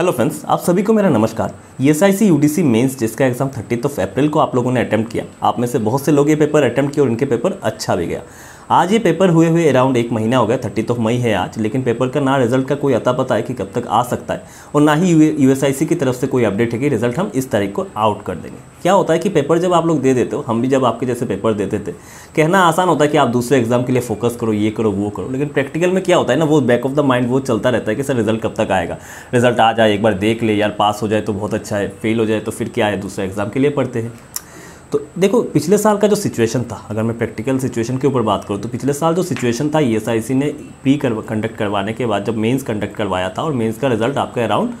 hello friends आप सभी को मेरा नमस्कार E UDC I C U D C mains जिसका एग्जाम थर्टी ऑफ अप्रैल को आप लोगों ने अटैम्प्ट किया आप में से बहुत से लोग ये पेपर अटैम्प्ट किया और इनके पेपर अच्छा भी गया आज ये पेपर हुए हुए अराउंड एक महीना हो गया थर्टी ऑफ तो मई है आज लेकिन पेपर का ना रिजल्ट का कोई अता पता है कि कब तक आ सकता है और ना ही यू की तरफ से कोई अपडेट है कि रिजल्ट हम इस तारीख को आउट कर देंगे क्या होता है कि पेपर जब आप लोग दे देते हो हम भी जब आपके जैसे पेपर देते थे कहना आसान होता है कि आप दूसरे एग्जाम के लिए फोकस करो ये करो वो करो लेकिन प्रैक्टिकल में क्या होता है ना वो बैक ऑफ द माइंड वो चलता रहता है कि सर रिजल्ट कब तक आएगा रिजल्ट आ जाए एक बार देख ले यार पास हो जाए तो बहुत अच्छा है फेल हो जाए तो फिर क्या है दूसरे एग्जाम के लिए पढ़ते हैं तो देखो पिछले साल का जो सिचुएशन था अगर मैं प्रैक्टिकल सिचुएशन के ऊपर बात करूँ तो पिछले साल जो सिचुएशन था ई e ने प्री कर, कंडक्ट करवाने के बाद जब मेंस कंडक्ट करवाया था और मेंस का रिजल्ट आपका अराउंड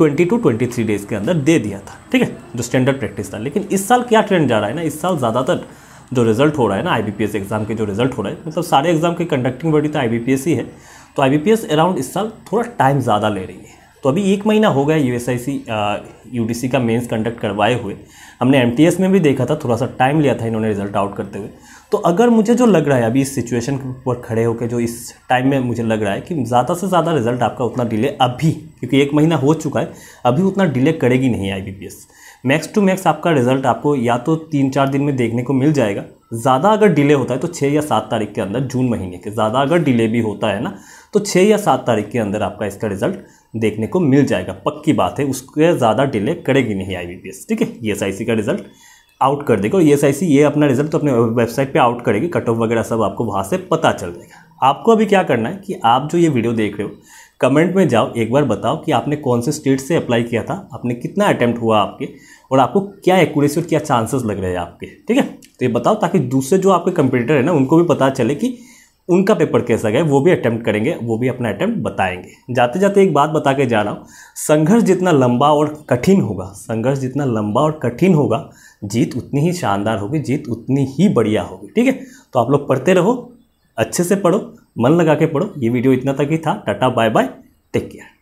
20 टू 23 डेज़ के अंदर दे दिया था ठीक है जो स्टैंडर्ड प्रैक्टिस था लेकिन इस साल क्या ट्रेंड जा रहा है ना इस साल ज़्यादातर जो रिजल्ट हो रहा है ना आईबीपीएस एग्ज़ाम के जो रिजल्ट हो रहे हैं मतलब सारे एग्ज़ाम की कंडक्टिंग बॉडी तो आई ही है तो आई अराउंड इस साल थोड़ा टाइम ज़्यादा ले रही है तो अभी एक महीना हो गया U S I C U D C का मेन्स कंडक्ट करवाए हुए हमने एम टी एस में भी देखा था थोड़ा सा टाइम लिया था इन्होंने रिजल्ट आउट करते हुए तो अगर मुझे जो लग रहा है अभी इस सिचुएशन के ऊपर खड़े होकर जो इस टाइम में मुझे लग रहा है कि ज़्यादा से ज़्यादा रिजल्ट आपका उतना डिले अभी क्योंकि एक महीना हो चुका है अभी उतना डिले करेगी नहीं I B P S max to max आपका रिजल्ट आपको या तो तीन चार दिन में देखने को मिल जाएगा ज़्यादा अगर डिले होता है तो छः या सात तारीख के अंदर जून महीने के ज़्यादा अगर डिले भी होता है ना तो छः या सात तारीख के अंदर आपका इसका रिजल्ट देखने को मिल जाएगा पक्की बात है उसके ज़्यादा डिले करेगी नहीं आई ठीक है ई e एस का रिजल्ट आउट कर देगा और ई e एस ये अपना रिजल्ट तो अपने वेबसाइट पे आउट करेगी कट ऑफ वगैरह सब आपको वहाँ से पता चल जाएगा आपको अभी क्या करना है कि आप जो ये वीडियो देख रहे हो कमेंट में जाओ एक बार बताओ कि आपने कौन से स्टेट से अप्लाई किया था आपने कितना अटैम्प्ट हुआ आपके और आपको क्या एक्यूरेसी और क्या चांसेस लग रहे हैं आपके ठीक है तो ये बताओ ताकि दूसरे जो आपके कंप्यूटर है ना उनको भी पता चले कि उनका पेपर कैसा गया वो भी अटैम्प्ट करेंगे वो भी अपना अटैम्प्ट बताएंगे जाते जाते एक बात बता के जा रहा हूँ संघर्ष जितना लंबा और कठिन होगा संघर्ष जितना लंबा और कठिन होगा जीत उतनी ही शानदार होगी जीत उतनी ही बढ़िया होगी ठीक है तो आप लोग पढ़ते रहो अच्छे से पढ़ो मन लगा के पढ़ो ये वीडियो इतना तक ही था tata bye bye take care